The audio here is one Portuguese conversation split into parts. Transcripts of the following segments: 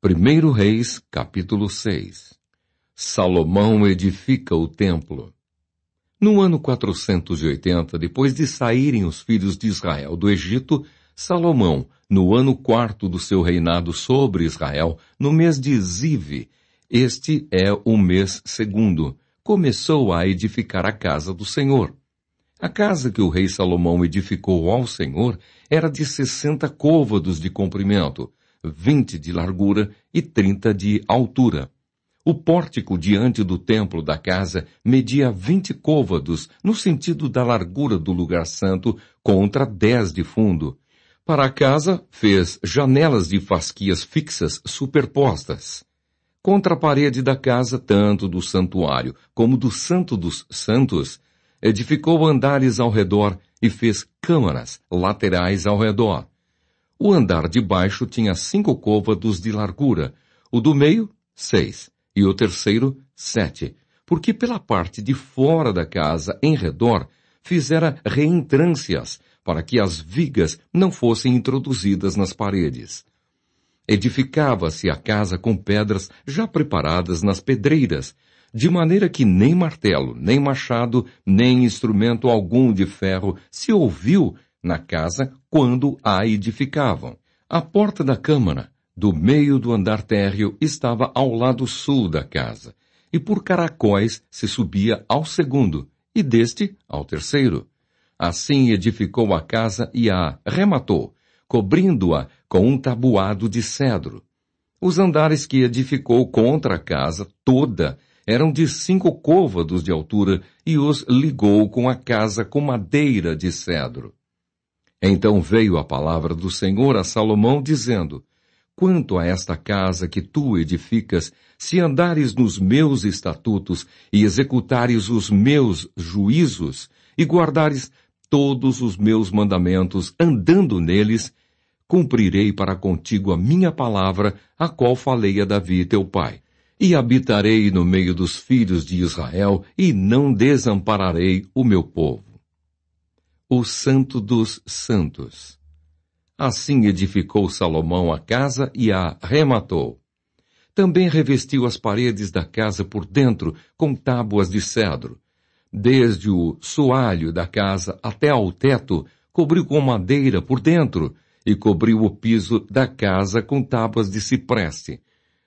1 Reis, capítulo 6 Salomão edifica o templo. No ano 480, depois de saírem os filhos de Israel do Egito, Salomão, no ano quarto do seu reinado sobre Israel, no mês de Zive, este é o mês segundo, começou a edificar a casa do Senhor. A casa que o rei Salomão edificou ao Senhor era de sessenta côvados de comprimento, 20 de largura e 30 de altura. O pórtico diante do templo da casa media 20 côvados no sentido da largura do lugar santo contra 10 de fundo. Para a casa, fez janelas de fasquias fixas superpostas. Contra a parede da casa, tanto do santuário como do santo dos santos, edificou andares ao redor e fez câmaras laterais ao redor. O andar de baixo tinha cinco côvados de largura, o do meio, seis, e o terceiro, sete, porque pela parte de fora da casa, em redor, fizera reentrâncias, para que as vigas não fossem introduzidas nas paredes. Edificava-se a casa com pedras já preparadas nas pedreiras, de maneira que nem martelo, nem machado, nem instrumento algum de ferro se ouviu na casa quando a edificavam. A porta da câmara, do meio do andar térreo, estava ao lado sul da casa, e por caracóis se subia ao segundo, e deste ao terceiro. Assim edificou a casa e a rematou, cobrindo-a com um tabuado de cedro. Os andares que edificou contra a casa toda eram de cinco côvados de altura e os ligou com a casa com madeira de cedro. Então veio a palavra do Senhor a Salomão, dizendo: Quanto a esta casa que tu edificas, se andares nos meus estatutos e executares os meus juízos e guardares todos os meus mandamentos, andando neles, cumprirei para contigo a minha palavra, a qual falei a Davi teu pai. E habitarei no meio dos filhos de Israel, e não desampararei o meu povo o Santo dos Santos. Assim edificou Salomão a casa e a rematou. Também revestiu as paredes da casa por dentro com tábuas de cedro. Desde o soalho da casa até ao teto, cobriu com madeira por dentro e cobriu o piso da casa com tábuas de cipreste.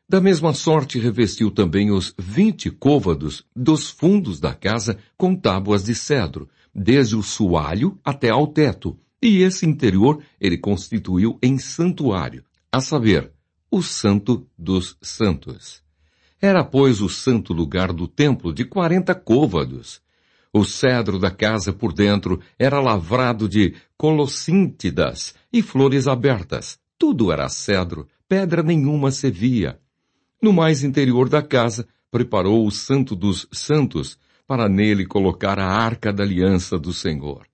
Da mesma sorte revestiu também os vinte côvados dos fundos da casa com tábuas de cedro, desde o soalho até ao teto, e esse interior ele constituiu em santuário, a saber, o Santo dos Santos. Era, pois, o santo lugar do templo de quarenta côvados. O cedro da casa por dentro era lavrado de colossíntidas e flores abertas. Tudo era cedro, pedra nenhuma se via. No mais interior da casa, preparou o santo dos santos, para nele colocar a arca da aliança do Senhor.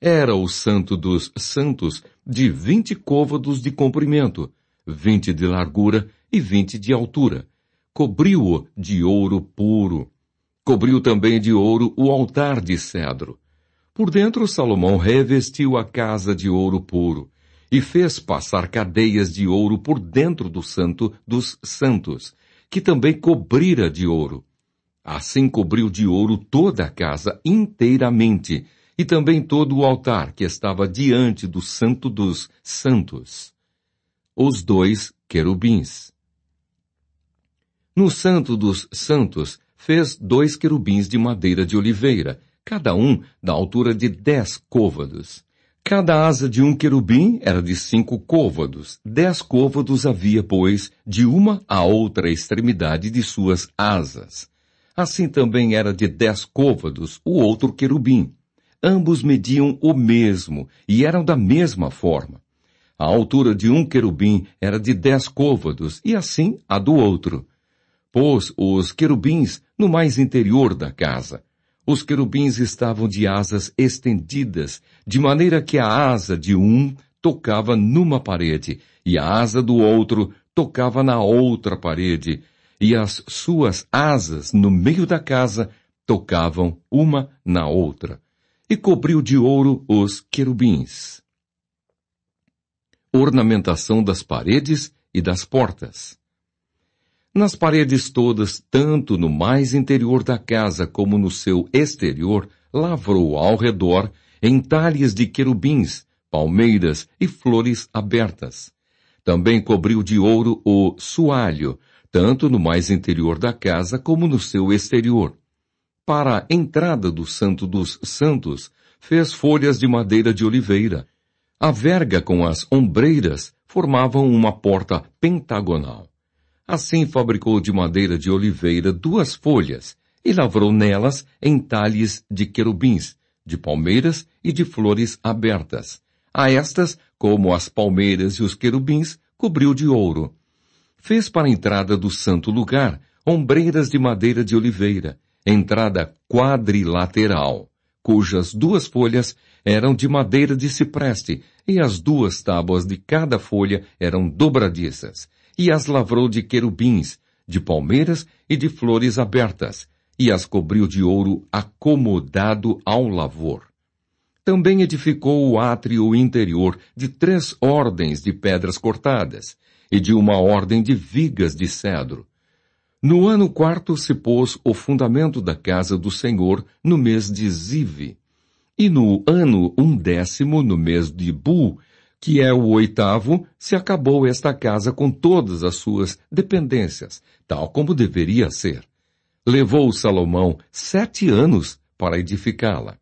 Era o santo dos santos de vinte côvados de comprimento, vinte de largura e vinte de altura. Cobriu-o de ouro puro. Cobriu também de ouro o altar de cedro. Por dentro, Salomão revestiu a casa de ouro puro e fez passar cadeias de ouro por dentro do santo dos santos, que também cobrira de ouro. Assim cobriu de ouro toda a casa inteiramente, e também todo o altar que estava diante do Santo dos Santos. Os dois querubins. No Santo dos Santos, fez dois querubins de madeira de oliveira, cada um da altura de dez côvados. Cada asa de um querubim era de cinco côvados. Dez côvados havia, pois, de uma a outra extremidade de suas asas. Assim também era de dez côvados o outro querubim. Ambos mediam o mesmo e eram da mesma forma. A altura de um querubim era de dez côvados e assim a do outro. Pôs os querubins no mais interior da casa. Os querubins estavam de asas estendidas, de maneira que a asa de um tocava numa parede e a asa do outro tocava na outra parede, e as suas asas no meio da casa tocavam uma na outra, e cobriu de ouro os querubins. Ornamentação das paredes e das portas. Nas paredes todas, tanto no mais interior da casa como no seu exterior, lavrou ao redor entalhes de querubins, palmeiras e flores abertas. Também cobriu de ouro o soalho, tanto no mais interior da casa como no seu exterior. Para a entrada do Santo dos Santos, fez folhas de madeira de oliveira. A verga com as ombreiras formavam uma porta pentagonal. Assim fabricou de madeira de oliveira duas folhas e lavrou nelas entalhes de querubins, de palmeiras e de flores abertas. A estas, como as palmeiras e os querubins, cobriu de ouro fez para a entrada do santo lugar ombreiras de madeira de oliveira, entrada quadrilateral, cujas duas folhas eram de madeira de cipreste, e as duas tábuas de cada folha eram dobradiças, e as lavrou de querubins, de palmeiras e de flores abertas, e as cobriu de ouro acomodado ao lavor. Também edificou o átrio interior de três ordens de pedras cortadas e de uma ordem de vigas de cedro. No ano quarto se pôs o fundamento da casa do Senhor no mês de Zive. E no ano undécimo, no mês de Bu, que é o oitavo, se acabou esta casa com todas as suas dependências, tal como deveria ser. Levou Salomão sete anos para edificá-la.